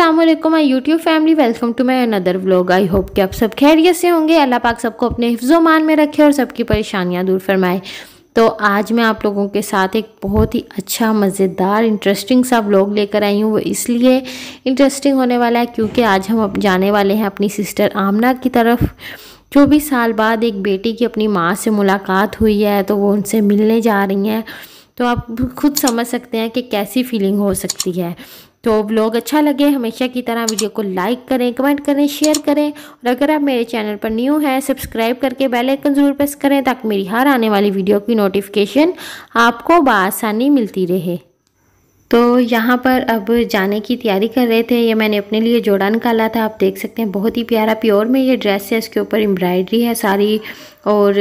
Aslam hi YouTube family welcome to my another vlog I hope कि आप सब खैरियत से होंगे अल्लाह पाक सबको अपने हिफ्जोमान में रखे और सबकी परेशानियां दूर फरमाए तो आज मैं आप लोगों के साथ एक बहुत ही अच्छा मज़ेदार इंटरेस्टिंग सा व्लॉग लेकर आई हूँ वो इसलिए इंटरेस्टिंग होने वाला है क्योंकि आज हम अब जाने वाले हैं अपनी सिस्टर आमना की तरफ चौबीस साल बाद एक बेटी की अपनी माँ से मुलाकात हुई है तो वो उनसे मिलने जा रही हैं तो आप खुद समझ सकते हैं कि कैसी फीलिंग हो सकती है तो ब्लॉग अच्छा लगे हमेशा की तरह वीडियो को लाइक करें कमेंट करें शेयर करें और अगर आप मेरे चैनल पर न्यू हैं सब्सक्राइब करके बेल आइकन ज़रूर प्रेस करें ताकि मेरी हर आने वाली वीडियो की नोटिफिकेशन आपको बसानी मिलती रहे तो यहाँ पर अब जाने की तैयारी कर रहे थे ये मैंने अपने लिए जोड़ा निकाला था आप देख सकते हैं बहुत ही प्यारा प्योर में ये ड्रेस है इसके ऊपर एम्ब्रॉयडरी है सारी और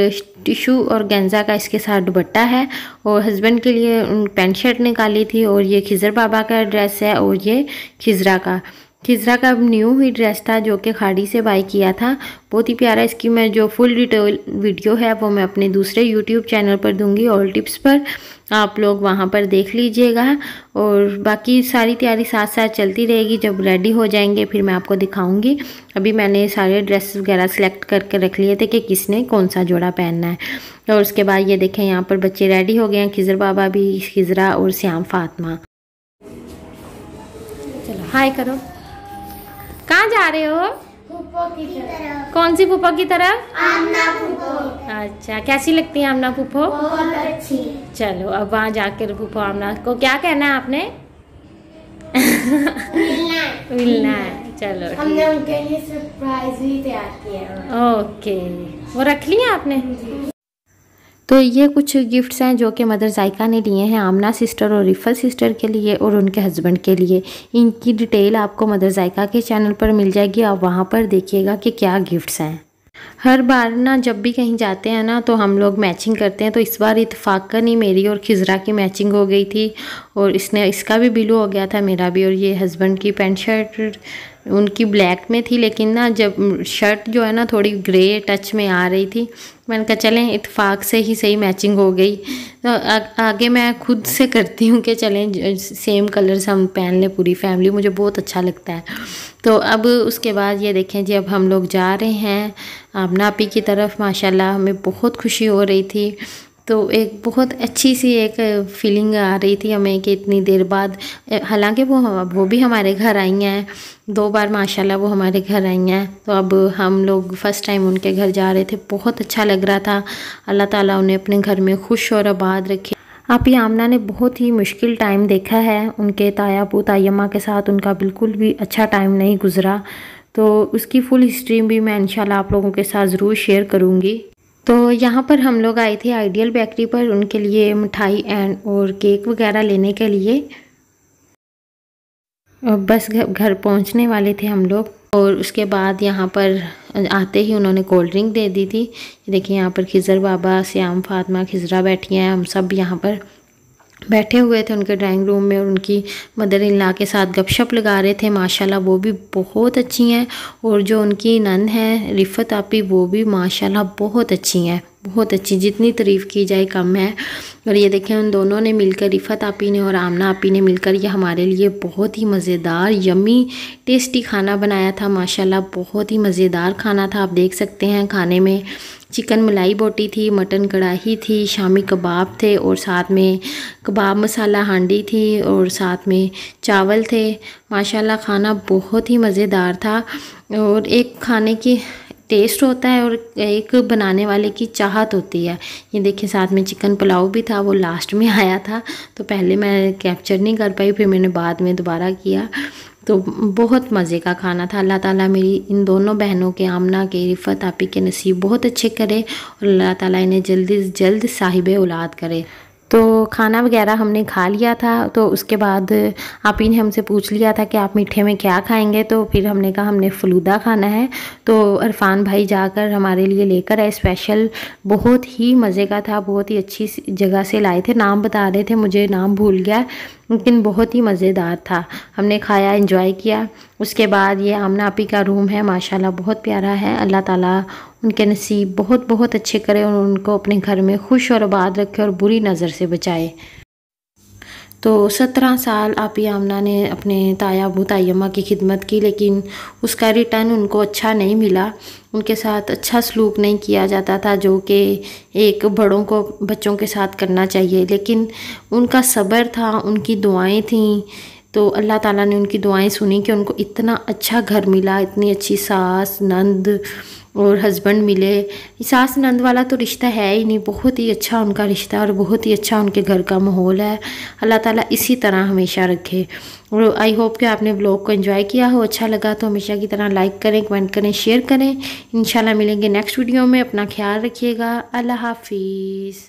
टिशू और गेंजा का इसके साथ दुबट्टा है और हस्बैंड के लिए पैंट शर्ट निकाली थी और ये खिजर बाबा का ड्रेस है और ये खिजरा का खिजरा का न्यू ही ड्रेस था जो कि खाड़ी से बाई किया था बहुत ही प्यारा इसकी मैं जो फुल डिटेल वीडियो है वो मैं अपने दूसरे यूट्यूब चैनल पर दूंगी ऑल टिप्स पर आप लोग वहाँ पर देख लीजिएगा और बाकी सारी तैयारी साथ साथ चलती रहेगी जब रेडी हो जाएंगे फिर मैं आपको दिखाऊंगी अभी मैंने सारे ड्रेस वगैरह सेलेक्ट करके रख लिए थे कि किसने कौन सा जोड़ा पहनना है और उसके बाद ये देखें यहाँ पर बच्चे रेडी हो गए हैं खिजर बाबा भी खिजरा और श्याम फातमा चलो हाय करो कहाँ जा रहे हो की तरफ। कौन सी फूफो की तरफ आमना फूफो अच्छा कैसी लगती है आमना फूफो बहुत अच्छी चलो अब वहाँ जाकर फूफो आमना को क्या कहना है आपने मिलना है मिलना है चलो हमने उनके लिए सरप्राइज भी तैयार किया ओके वो रख लिया आपने तो ये कुछ गिफ्ट्स हैं जो कि मदर जायका ने लिए हैं आमना सिस्टर और रिफल सिस्टर के लिए और उनके हस्बैंड के लिए इनकी डिटेल आपको मदर जायका के चैनल पर मिल जाएगी आप वहाँ पर देखिएगा कि क्या गिफ्ट्स हैं हर बार ना जब भी कहीं जाते हैं ना तो हम लोग मैचिंग करते हैं तो इस बार इतफाक़न ही मेरी और खिजरा की मैचिंग हो गई थी और इसने इसका भी बिलू हो गया था मेरा भी और ये हस्बैंड की पैंट शर्ट उनकी ब्लैक में थी लेकिन ना जब शर्ट जो है ना थोड़ी ग्रे टच में आ रही थी मैंने कहा चलें इतफाक़ से ही सही मैचिंग हो गई तो आ, आगे मैं खुद से करती हूँ कि चलें सेम कलर्स हम पहन लें पूरी फैमिली मुझे बहुत अच्छा लगता है तो अब उसके बाद ये देखें जी अब हम लोग जा रहे हैं आमनापी की तरफ माशाल्लाह हमें बहुत खुशी हो रही थी तो एक बहुत अच्छी सी एक फीलिंग आ रही थी हमें कि इतनी देर बाद हालांकि वो वो भी हमारे घर आई हैं दो बार माशाल्लाह वो हमारे घर आई हैं तो अब हम लोग फ़र्स्ट टाइम उनके घर जा रहे थे बहुत अच्छा लग रहा था अल्लाह ताला उन्हें अपने घर में खुश और आबाद रखे आप आमना ने बहुत ही मुश्किल टाइम देखा है उनके तायापू तायम्मा के साथ उनका बिल्कुल भी अच्छा टाइम नहीं गुजरा तो उसकी फ़ुल हिस्ट्री भी मैं इंशाल्लाह आप लोगों के साथ ज़रूर शेयर करूँगी तो यहाँ पर हम लोग आए थे आइडियल बेकरी पर उनके लिए मिठाई एंड और केक वगैरह लेने के लिए बस घर पहुँचने वाले थे हम लोग और उसके बाद यहाँ पर आते ही उन्होंने कोल्ड ड्रिंक दे दी थी देखिए यहाँ पर खिजर बाबा श्याम फ़ातमा खिजरा बैठी हैं हम सब यहाँ पर बैठे हुए थे उनके ड्राइंग रूम में और उनकी मदर इन ला के साथ गपशप लगा रहे थे माशाल्लाह वो भी बहुत अच्छी हैं और जो उनकी नन है रिफत आपी वो भी माशाल्लाह बहुत अच्छी हैं बहुत अच्छी जितनी तारीफ़ की जाए कम है और ये देखें उन दोनों ने मिलकर रिफत आपी ने और आमना आपी ने मिलकर ये हमारे लिए बहुत ही मज़ेदार यमी टेस्टी खाना बनाया था माशाल्लाह बहुत ही मज़ेदार खाना था आप देख सकते हैं खाने में चिकन मलाई बोटी थी मटन कढ़ाही थी शामी कबाब थे और साथ में कबाब मसाला हांडी थी और साथ में चावल थे माशाल्लाह खाना बहुत ही मज़ेदार था और एक खाने की टेस्ट होता है और एक बनाने वाले की चाहत होती है ये देखिए साथ में चिकन पुलाव भी था वो लास्ट में आया था तो पहले मैं कैप्चर नहीं कर पाई फिर मैंने बाद में दोबारा किया तो बहुत मज़े का खाना था अल्लाह ताला मेरी इन दोनों बहनों के आमना के रिफत आपी के नसीब बहुत अच्छे करे और अल्लाह ताला इन्हें जल्दी जल्द साहिब औलाद करे तो खाना वगैरह हमने खा लिया था तो उसके बाद आप ही ने हमसे पूछ लिया था कि आप मीठे में क्या खाएंगे तो फिर हमने कहा हमने फलूदा खाना है तो अरफान भाई जाकर हमारे लिए लेकर आए स्पेशल बहुत ही मज़े का था बहुत ही अच्छी जगह से लाए थे नाम बता रहे थे मुझे नाम भूल गया लेकिन बहुत ही मज़ेदार था हमने खाया इंजॉय किया उसके बाद ये आमना आपी का रूम है माशाल्लाह बहुत प्यारा है अल्लाह ताला उनके नसीब बहुत बहुत अच्छे करें और उनको अपने घर में खुश और आबाद रखे और बुरी नज़र से बचाए तो सत्रह साल आपी आमना ने अपने ताया अबू तयमा की खिदमत की लेकिन उसका रिटर्न उनको अच्छा नहीं मिला उनके साथ अच्छा सलूक नहीं किया जाता था जो कि एक बड़ों को बच्चों के साथ करना चाहिए लेकिन उनका सब्र था उनकी दुआएं थीं तो अल्लाह ताला ने उनकी दुआएं सुनी कि उनको इतना अच्छा घर मिला इतनी अच्छी सास नंद और हस्बैंड मिले सास नंद वाला तो रिश्ता है ही नहीं बहुत ही अच्छा उनका रिश्ता और बहुत ही अच्छा उनके घर का माहौल है अल्लाह ताला इसी तरह हमेशा रखे और आई होप कि आपने ब्लॉग को एंजॉय किया हो अच्छा लगा तो हमेशा की तरह लाइक करें कमेंट करें शेयर करें इंशाल्लाह मिलेंगे नेक्स्ट वीडियो में अपना ख्याल रखिएगा अल्लाह हाफिज़